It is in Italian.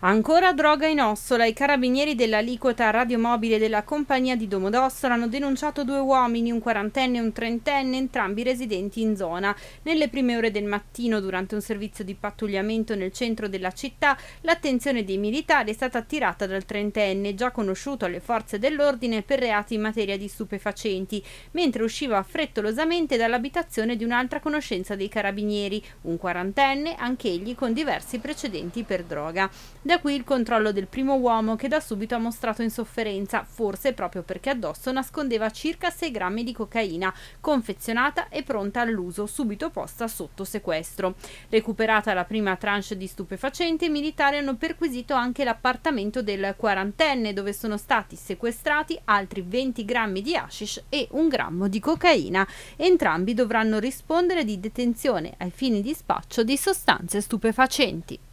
Ancora droga in Ossola, i carabinieri dell'aliquota radiomobile della compagnia di Domodossola hanno denunciato due uomini, un quarantenne e un trentenne, entrambi residenti in zona. Nelle prime ore del mattino, durante un servizio di pattugliamento nel centro della città, l'attenzione dei militari è stata attirata dal trentenne, già conosciuto alle forze dell'ordine per reati in materia di stupefacenti, mentre usciva frettolosamente dall'abitazione di un'altra conoscenza dei carabinieri, un quarantenne, anch'egli con diversi precedenti per droga. Da qui il controllo del primo uomo che da subito ha mostrato insofferenza, forse proprio perché addosso nascondeva circa 6 grammi di cocaina, confezionata e pronta all'uso, subito posta sotto sequestro. Recuperata la prima tranche di stupefacenti, i militari hanno perquisito anche l'appartamento del quarantenne dove sono stati sequestrati altri 20 grammi di hashish e un grammo di cocaina. Entrambi dovranno rispondere di detenzione ai fini di spaccio di sostanze stupefacenti.